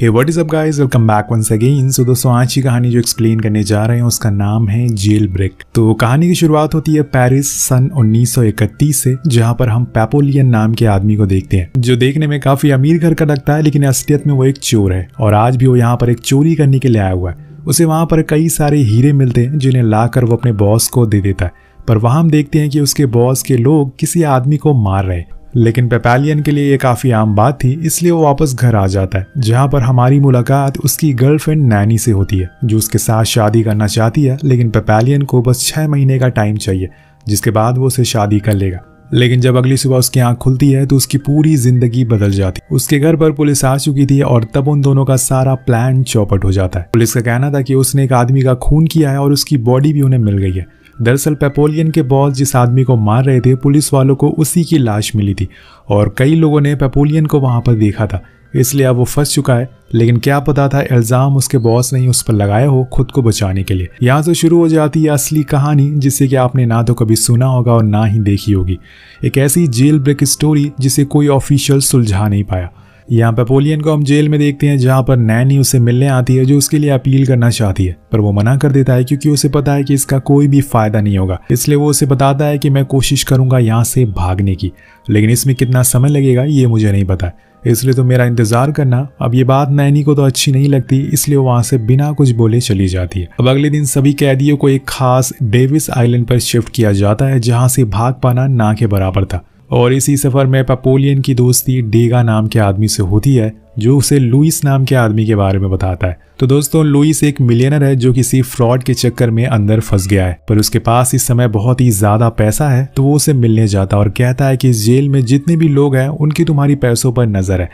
hey what is up guys welcome back once again so दोस्तों आज की कहानी जो एक्सप्लेन करने जा रहे हैं उसका नाम है जेल ब्रेक तो कहानी की शुरुआत होती है पेरिस सन 1931 से जहां पर हम पेपोलियन नाम के आदमी को देखते हैं जो देखने में काफी अमीर घर का लगता है लेकिन असलियत में वो एक चोर है और आज भी वो यहाँ पर एक चोरी करने के लिए आया हुआ है उसे वहाँ पर कई सारे हीरे मिलते हैं जिन्हें लाकर वो अपने बॉस को दे देता है पर वहां हम देखते हैं कि उसके बॉस के लोग किसी आदमी को मार रहे हैं लेकिन पेपालियन के लिए ये काफ़ी आम बात थी इसलिए वो वापस घर आ जाता है जहाँ पर हमारी मुलाकात उसकी गर्लफ्रेंड नैनी से होती है जो उसके साथ शादी करना चाहती है लेकिन पेपालियन को बस छह महीने का टाइम चाहिए जिसके बाद वो उसे शादी कर लेगा लेकिन जब अगली सुबह उसकी आंख खुलती है तो उसकी पूरी जिंदगी बदल जाती उसके घर पर पुलिस आ चुकी थी और तब उन दोनों का सारा प्लान चौपट हो जाता है पुलिस का कहना था कि उसने एक आदमी का खून किया है और उसकी बॉडी भी उन्हें मिल गई है दरअसल पेपोलियन के बॉस जिस आदमी को मार रहे थे पुलिस वालों को उसी की लाश मिली थी और कई लोगों ने पेपोलियन को वहाँ पर देखा था इसलिए अब वो फंस चुका है लेकिन क्या पता था इल्ज़ाम उसके बॉस ने ही उस पर लगाया हो खुद को बचाने के लिए यहाँ से शुरू हो जाती है असली कहानी जिसे कि आपने ना तो कभी सुना होगा और ना ही देखी होगी एक ऐसी जेल ब्रेक स्टोरी जिसे कोई ऑफिशियल सुलझा नहीं पाया यहाँ पेपोलियन को हम जेल में देखते हैं जहाँ पर नैनी उसे मिलने आती है जो उसके लिए अपील करना चाहती है पर वो मना कर देता है क्योंकि उसे पता है कि इसका कोई भी फायदा नहीं होगा इसलिए वो उसे बताता है कि मैं कोशिश करूंगा यहाँ से भागने की लेकिन इसमें कितना समय लगेगा ये मुझे नहीं पता इसलिए तो मेरा इंतजार करना अब ये बात नैनी को तो अच्छी नहीं लगती इसलिए वो वहां से बिना कुछ बोले चली जाती है अब अगले दिन सभी कैदियों को एक खास डेविस आइलैंड पर शिफ्ट किया जाता है जहां से भाग पाना ना के बराबर था और इसी सफ़र में पपोलियन की दोस्ती डेगा नाम के आदमी से होती है जो उसे लुइस नाम के आदमी के बारे में बताता है तो दोस्तों लुइस एक मिलियनर है जो किसी फ्रॉड के चक्कर में अंदर फंस गया है पर उसके पास इस समय बहुत ही ज्यादा पैसा है तो वो उसे मिलने जाता है और कहता है कि जेल में जितने भी लोग हैं उनकी तुम्हारी पैसों पर नजर है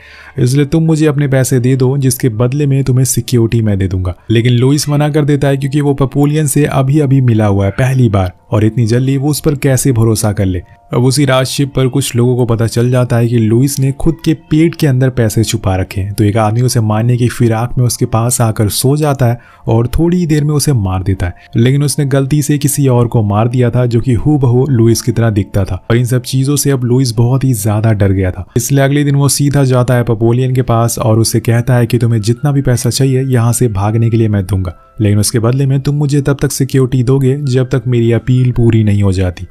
इसलिए तुम मुझे अपने पैसे दे दो जिसके बदले में तुम्हें सिक्योरिटी मैं दे दूंगा लेकिन लुइस मना कर देता है क्योंकि वो पपोलियन से अभी अभी मिला हुआ है पहली बार और इतनी जल्दी वो उस पर कैसे भरोसा कर ले अब उसी राजशिप पर कुछ लोगों को पता चल जाता है कि लुइस ने खुद के पेट के अंदर पैसे छुपा रखे रखें तो एक आदमी उसे मारने की फिराक में उसके पास आकर सो जाता है और थोड़ी देर में उसे मार देता है लेकिन उसने गलती से किसी और को मार दिया था जो कि हु बहु लुइस की तरह दिखता था और इन सब चीजों से अब लुइस बहुत ही ज्यादा डर गया था इसलिए अगले दिन वो सीधा जाता है पपोलियन के पास और उसे कहता है कि तुम्हें जितना भी पैसा चाहिए यहाँ से भागने के लिए मैं दूंगा लेकिन उसके बदले में तुम मुझे तब तक सिक्योरिटी दोगे जब तक मेरी अपील पूरी नहीं हो जाती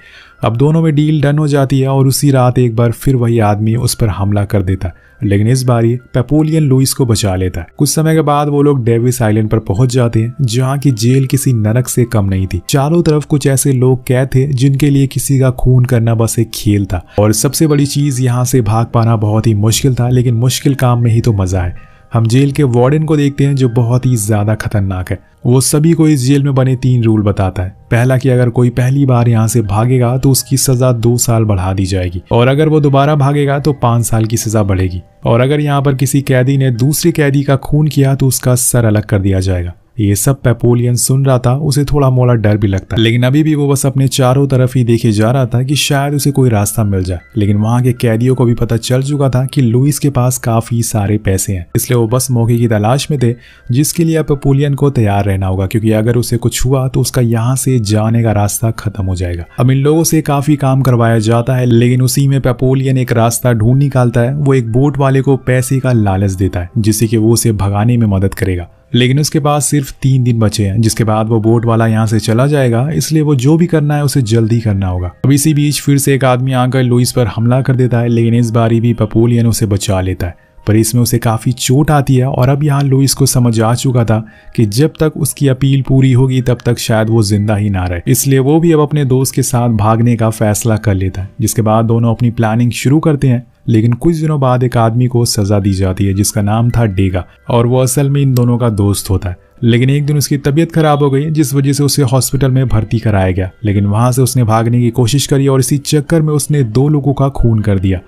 अब दोनों में डील डन हो जाती है और उसी रात एक बार फिर वही आदमी उस पर हमला कर देता लेकिन इस बार ये पेपोलियन लुइस को बचा लेता है कुछ समय के बाद वो लोग डेविस आइलैंड पर पहुंच जाते हैं जहाँ की जेल किसी नरक से कम नहीं थी चारों तरफ कुछ ऐसे लोग कैद थे जिनके लिए किसी का खून करना बस एक खेल था और सबसे बड़ी चीज यहाँ से भाग पाना बहुत ही मुश्किल था लेकिन मुश्किल काम में ही तो मजा है हम जेल के वार्डन को देखते हैं जो बहुत ही ज्यादा खतरनाक है वो सभी को इस जेल में बने तीन रूल बताता है पहला कि अगर कोई पहली बार यहाँ से भागेगा तो उसकी सजा दो साल बढ़ा दी जाएगी और अगर वो दोबारा भागेगा तो पाँच साल की सजा बढ़ेगी और अगर यहाँ पर किसी कैदी ने दूसरे कैदी का खून किया तो उसका सर अलग कर दिया जाएगा ये सब पेपोलियन सुन रहा था उसे थोड़ा मोड़ा डर भी लगता लेकिन अभी भी वो बस अपने चारों तरफ ही देखे जा रहा था कि शायद उसे कोई रास्ता मिल जाए लेकिन वहाँ के कैदियों को भी पता चल चुका था कि लुइस के पास काफी सारे पैसे हैं इसलिए वो बस मौके की तलाश में थे जिसके लिए पेपोलियन को तैयार रहना होगा क्योंकि अगर उसे कुछ हुआ तो उसका यहाँ से जाने का रास्ता खत्म हो जाएगा अब इन लोगों से काफी काम करवाया जाता है लेकिन उसी में पेपोलियन एक रास्ता ढूंढ निकालता है वो एक बोट वाले को पैसे का लालच देता है जिससे कि वो उसे भगाने में मदद करेगा लेकिन उसके पास सिर्फ तीन दिन बचे हैं जिसके बाद वो बोट वाला यहाँ से चला जाएगा इसलिए वो जो भी करना है उसे जल्दी करना होगा अब इसी बीच फिर से एक आदमी आकर लुइस पर हमला कर देता है लेकिन इस बारी भी पपोलियन उसे बचा लेता है पर इसमें उसे काफ़ी चोट आती है और अब यहाँ लुइस को समझ आ चुका था कि जब तक उसकी अपील पूरी होगी तब तक शायद वो जिंदा ही ना रहे इसलिए वो भी अब अपने दोस्त के साथ भागने का फैसला कर लेता है जिसके बाद दोनों अपनी प्लानिंग शुरू करते हैं लेकिन कुछ दिनों बाद एक आदमी को सजा दी जाती है जिसका नाम था डेगा और वो असल में इन दोनों का दोस्त होता है लेकिन एक दिन उसकी तबीयत खराब हो गई जिस वजह से उसे हॉस्पिटल में भर्ती कराया गया लेकिन वहां से उसने भागने की कोशिश करी और इसी चक्कर में उसने दो लोगों का खून कर दिया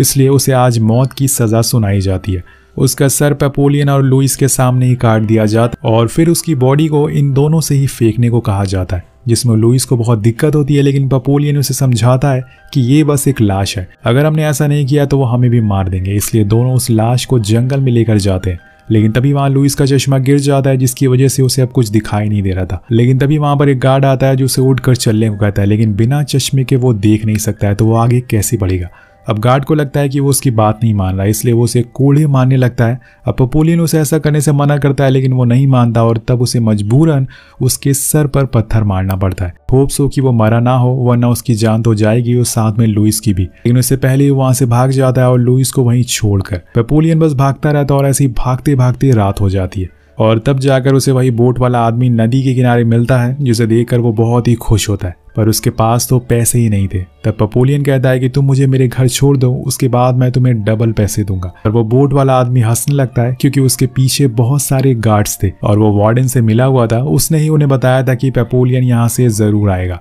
इसलिए उसे आज मौत की सजा सुनाई जाती है उसका सर पेपोलियन और लुइस के सामने ही काट दिया जाता और फिर उसकी बॉडी को इन दोनों से ही फेंकने को कहा जाता है जिसमें लुइस को बहुत दिक्कत होती है लेकिन पपोलियन उसे समझाता है कि ये बस एक लाश है अगर हमने ऐसा नहीं किया तो वो हमें भी मार देंगे इसलिए दोनों उस लाश को जंगल में लेकर जाते हैं लेकिन तभी वहाँ लुइस का चश्मा गिर जाता है जिसकी वजह से उसे अब कुछ दिखाई नहीं दे रहा था लेकिन तभी वहाँ पर एक गार्ड आता है जो उसे उठ कर चलने को कहता है लेकिन बिना चश्मे के वो देख नहीं सकता है तो वो आगे कैसे बढ़ेगा अब गार्ड को लगता है कि वो उसकी बात नहीं मान रहा इसलिए वो उसे कोड़े मारने लगता है अब पपोलियन उसे ऐसा करने से मना करता है लेकिन वो नहीं मानता और तब उसे मजबूरन उसके सर पर पत्थर मारना पड़ता है होप्स हो कि वो मरा ना हो वरना उसकी जान तो जाएगी और साथ में लुइस की भी लेकिन उससे पहले ही वहां से भाग जाता है और लुइस को वहीं छोड़कर पपोलियन बस भागता रहता है और ऐसे ही भागते भागते रात हो जाती है और तब जाकर उसे वही बोट वाला आदमी नदी के किनारे मिलता है जिसे देखकर वो बहुत ही खुश होता है पर उसके पास तो पैसे ही नहीं थे तब पपोलियन कहता है कि तुम मुझे मेरे घर छोड़ दो उसके बाद मैं तुम्हें डबल पैसे दूंगा पर वो बोट वाला आदमी हंसने लगता है क्योंकि उसके पीछे बहुत सारे गार्ड्स थे और वो वार्डन से मिला हुआ था उसने ही उन्हें बताया था कि पेपोलियन यहाँ से ज़रूर आएगा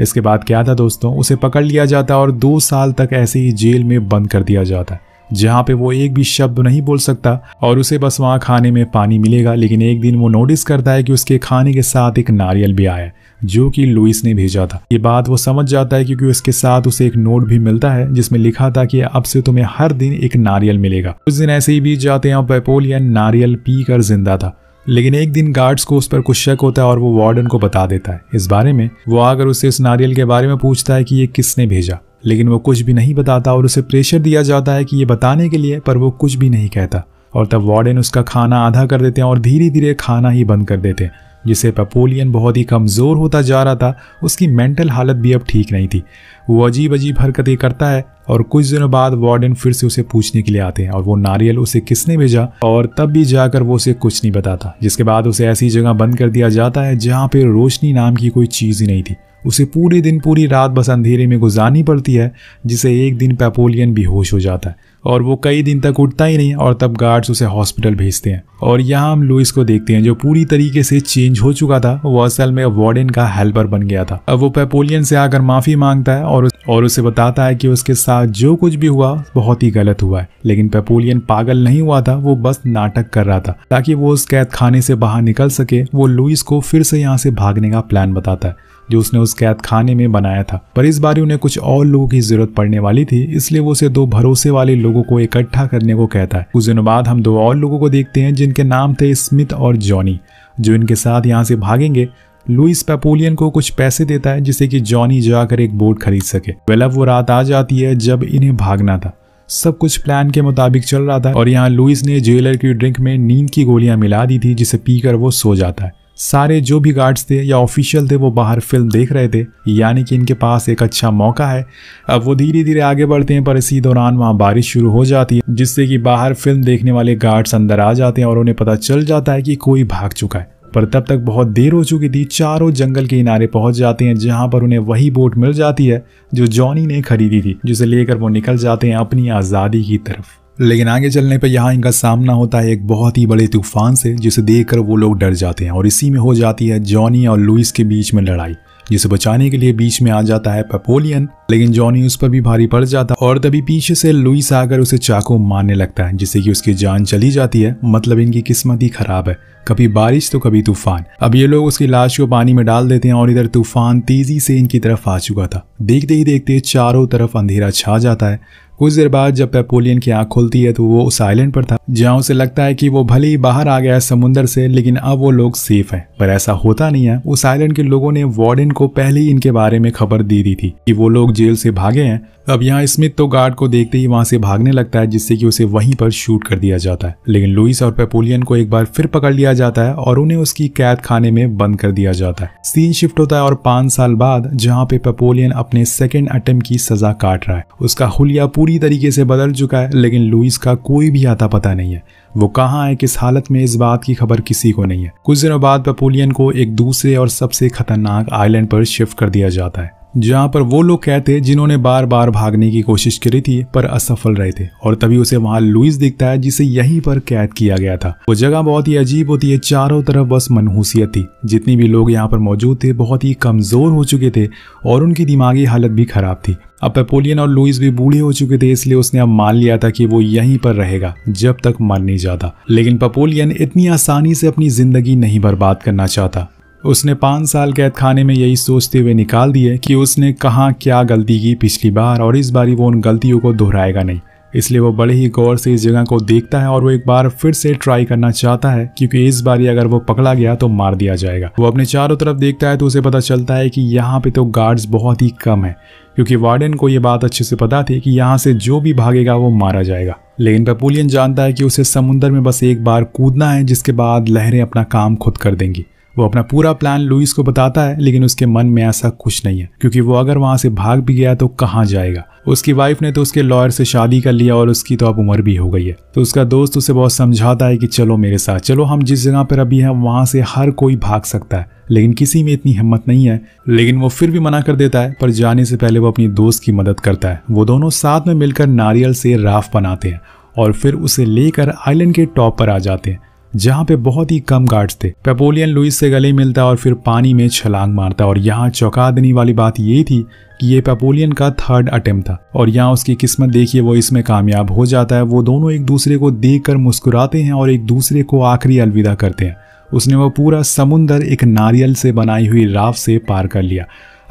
इसके बाद क्या था दोस्तों उसे पकड़ लिया जाता और दो साल तक ऐसे ही जेल में बंद कर दिया जाता है जहाँ पे वो एक भी शब्द नहीं बोल सकता और उसे बस वहाँ खाने में पानी मिलेगा लेकिन एक दिन वो नोटिस करता है कि उसके खाने के साथ एक नारियल भी आया जो कि लुइस ने भेजा था ये बात वो समझ जाता है क्योंकि उसके साथ उसे एक नोट भी मिलता है जिसमें लिखा था कि अब से तुम्हें हर दिन एक नारियल मिलेगा उस दिन ऐसे ही बीत जाते हैं पेपोलियन नारियल पी कर जिंदा था लेकिन एक दिन गार्ड्स को उस पर कुछ शक होता है और वो वार्डन को बता देता है इस बारे में वो आकर उसे उस नारियल के बारे में पूछता है कि ये किसने भेजा लेकिन वो कुछ भी नहीं बताता और उसे प्रेशर दिया जाता है कि ये बताने के लिए पर वो कुछ भी नहीं कहता और तब वार्डन उसका खाना आधा कर देते हैं और धीरे धीरे खाना ही बंद कर देते हैं जिसे पपोलियन बहुत ही कमज़ोर होता जा रहा था उसकी मेंटल हालत भी अब ठीक नहीं थी वो अजीब अजीब हरकतें करता है और कुछ दिनों बाद वार्डन फिर से उसे पूछने के लिए आते हैं और वो नारियल उसे किसने भेजा और तब भी जाकर वो उसे कुछ नहीं बताता जिसके बाद उसे ऐसी जगह बंद कर दिया जाता है जहाँ पर रोशनी नाम की कोई चीज़ ही नहीं थी उसे पूरे दिन पूरी रात बस अंधेरे में गुजारनी पड़ती है जिसे एक दिन भी बेहोश हो जाता है और वो कई दिन तक उठता ही नहीं और तब गार्ड्स उसे हॉस्पिटल भेजते हैं और यहाँ हम लुइस को देखते हैं जो पूरी तरीके से चेंज हो चुका था वो असल में वार्डन का हेल्पर बन गया था अब वो पेपोलियन से आकर माफ़ी मांगता है और उस, और उसे बताता है कि उसके साथ जो कुछ भी हुआ बहुत ही गलत हुआ है लेकिन पेपोलियन पागल नहीं हुआ था वो बस नाटक कर रहा था ताकि वो उस कैद खाने से बाहर निकल सके वो लुइस को फिर से यहाँ से भागने का प्लान बताता है जो उसने उस कैद खाने में बनाया था पर इस बार उन्हें कुछ और लोगों की जरूरत पड़ने वाली थी इसलिए वो उसे दो भरोसे वाले लोगों को इकट्ठा करने को कहता है कुछ दिनों बाद हम दो और लोगों को देखते हैं जिनके नाम थे स्मिथ और जॉनी जो इनके साथ यहाँ से भागेंगे लुइस पेपोलियन को कुछ पैसे देता है जिससे कि जॉनी जाकर एक बोट खरीद सके वेलब वो रात आ जाती है जब इन्हें भागना था सब कुछ प्लान के मुताबिक चल रहा था और यहाँ लुइस ने जेलर की ड्रिंक में नींद की गोलियां मिला दी थी जिसे पीकर वो सो जाता है सारे जो भी गार्ड्स थे या ऑफिशियल थे वो बाहर फिल्म देख रहे थे यानी कि इनके पास एक अच्छा मौका है अब वो धीरे धीरे आगे बढ़ते हैं पर इसी दौरान वहाँ बारिश शुरू हो जाती है जिससे कि बाहर फिल्म देखने वाले गार्ड्स अंदर आ जाते हैं और उन्हें पता चल जाता है कि कोई भाग चुका है पर तब तक बहुत देर हो चुकी थी चारों जंगल के किनारे पहुंच जाते हैं जहां पर उन्हें वही बोट मिल जाती है जो जॉनी ने खरीदी थी जिसे लेकर वो निकल जाते हैं अपनी आज़ादी की तरफ लेकिन आगे चलने पर यहाँ इनका सामना होता है एक बहुत ही बड़े तूफान से जिसे देखकर वो लोग डर जाते हैं और इसी में हो जाती है जॉनी और लुइस के बीच में लड़ाई जिसे बचाने के लिए बीच में आ जाता है पेपोलियन लेकिन जॉनी उस पर भी भारी पड़ जाता और तभी पीछे से लुइस आकर उसे चाकू मारने लगता है जिससे कि उसकी जान चली जाती है मतलब इनकी किस्मत ही खराब है कभी बारिश तो कभी तूफान अब ये लोग उसकी लाश को पानी में डाल देते हैं और इधर तूफान तेजी से इनकी तरफ आ चुका था देखते ही देखते चारों तरफ अंधेरा छा जाता है कुछ देर बाद जब पेपोलियन की आंख खुलती है तो वो उस आइलैंड पर था जहां उसे लगता है कि वो भले ही बाहर आ गया है समुंदर से लेकिन अब वो लोग सेफ हैं पर ऐसा होता नहीं है उस आइलैंड के लोगों ने वार्डन को पहले ही इनके बारे में खबर दे दी थी कि वो लोग जेल से भागे हैं अब यहाँ स्मिथ तो गार्ड को देखते ही वहां से भागने लगता है जिससे कि उसे वहीं पर शूट कर दिया जाता है लेकिन लुइस और पेपोलियन को एक बार फिर पकड़ लिया जाता है और उन्हें उसकी कैद खाने में बंद कर दिया जाता है सीन शिफ्ट होता है और पांच साल बाद जहाँ पे पेपोलियन अपने सेकेंड अटेम की सजा काट रहा है उसका हुलिया पूरी तरीके से बदल चुका है लेकिन लुइस का कोई भी आता पता नहीं है वो कहाँ है किस हालत में इस बात की खबर किसी को नहीं है कुछ दिनों बाद पेपोलियन को एक दूसरे और सबसे खतरनाक आइलैंड पर शिफ्ट कर दिया जाता है जहाँ पर वो लोग कहते जिन्होंने बार बार भागने की कोशिश करी थी पर असफल रहे थे और तभी उसे वहाँ लुइस दिखता है जिसे यहीं पर कैद किया गया था वो जगह बहुत ही अजीब होती है चारों तरफ बस मनहूसियत थी जितने भी लोग यहाँ पर मौजूद थे बहुत ही कमजोर हो चुके थे और उनकी दिमागी हालत भी खराब थी अब पेपोलियन और लुइस भी बूढ़े हो चुके थे इसलिए उसने अब मान लिया था कि वो यहीं पर रहेगा जब तक मर नहीं जाता लेकिन पेपोलियन इतनी आसानी से अपनी जिंदगी नहीं बर्बाद करना चाहता उसने पाँच साल कैद खाने में यही सोचते हुए निकाल दिए कि उसने कहाँ क्या गलती की पिछली बार और इस बारी वो उन गलतियों को दोहराएगा नहीं इसलिए वो बड़े ही गौर से इस जगह को देखता है और वो एक बार फिर से ट्राई करना चाहता है क्योंकि इस बार अगर वो पकड़ा गया तो मार दिया जाएगा वो अपने चारों तरफ देखता है तो उसे पता चलता है कि यहाँ पे तो गार्ड्स बहुत ही कम है क्योंकि वार्डन को ये बात अच्छे से पता थी कि यहाँ से जो भी भागेगा वो मारा जाएगा लेकिन पेपोलियन जानता है कि उसे समुंदर में बस एक बार कूदना है जिसके बाद लहरें अपना काम खुद कर देंगी वो अपना पूरा प्लान लुइस को बताता है लेकिन उसके मन में ऐसा कुछ नहीं है क्योंकि वो अगर वहां से भाग भी गया तो कहाँ जाएगा उसकी वाइफ ने तो उसके लॉयर से शादी कर लिया और उसकी तो अब उम्र भी हो गई है तो उसका दोस्त उसे बहुत समझाता है कि चलो मेरे साथ चलो हम जिस जगह पर अभी हैं वहां से हर कोई भाग सकता है लेकिन किसी में इतनी हिम्मत नहीं है लेकिन वो फिर भी मना कर देता है पर जाने से पहले वो अपनी दोस्त की मदद करता है वो दोनों साथ में मिलकर नारियल से राफ बनाते हैं और फिर उसे लेकर आइलैंड के टॉप पर आ जाते हैं जहाँ पे बहुत ही कम गार्ड्स थे पेपोलियन लुइस से गले मिलता और फिर पानी में छलांग मारता और यहाँ चौंका देने वाली बात ये थी कि ये पेपोलियन का थर्ड अटेम्प्ट था और यहाँ उसकी किस्मत देखिए वो इसमें कामयाब हो जाता है वो दोनों एक दूसरे को देख कर मुस्कुराते हैं और एक दूसरे को आखिरी अलविदा करते हैं उसने वो पूरा समुंदर एक नारियल से बनाई हुई राव से पार कर लिया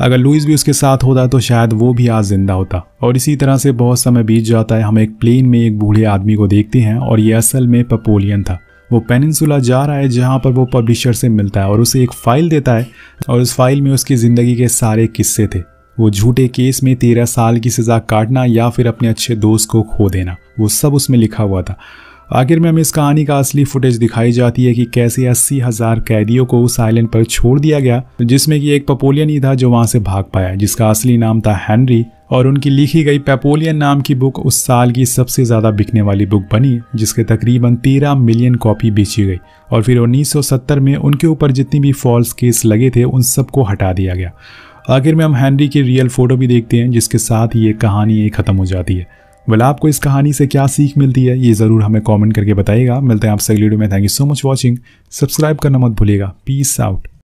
अगर लुइस भी उसके साथ होता तो शायद वो भी आज जिंदा होता और इसी तरह से बहुत समय बीत जाता है हम एक प्लेन में एक बूढ़े आदमी को देखते हैं और ये असल में पपोलियन था वो पेनिनसुला जा रहा है जहाँ पर वो पब्लिशर से मिलता है और उसे एक फ़ाइल देता है और उस फाइल में उसकी ज़िंदगी के सारे किस्से थे वो झूठे केस में तेरह साल की सज़ा काटना या फिर अपने अच्छे दोस्त को खो देना वो सब उसमें लिखा हुआ था आखिर में हमें इस कहानी का असली फुटेज दिखाई जाती है कि कैसे अस्सी हज़ार कैदियों को उस आइलैंड पर छोड़ दिया गया जिसमें कि एक पपोलियन ही था जो वहाँ से भाग पाया जिसका असली नाम था हैंनरी और उनकी लिखी गई पेपोलियन नाम की बुक उस साल की सबसे ज़्यादा बिकने वाली बुक बनी जिसके तकरीबन 13 मिलियन कॉपी बेची गई और फिर 1970 में उनके ऊपर जितनी भी फॉल्स केस लगे थे उन सबको हटा दिया गया आखिर में हम हैंनरी की रियल फ़ोटो भी देखते हैं जिसके साथ ये कहानी ख़त्म हो जाती है वाला आपको इस कहानी से क्या सीख मिलती है ये ज़रूर हमें कमेंट करके बताइएगा मिलते हैं आपसे अगली वीडियो में thank you so much watching subscribe करना मत भूलिएगा पीस आउट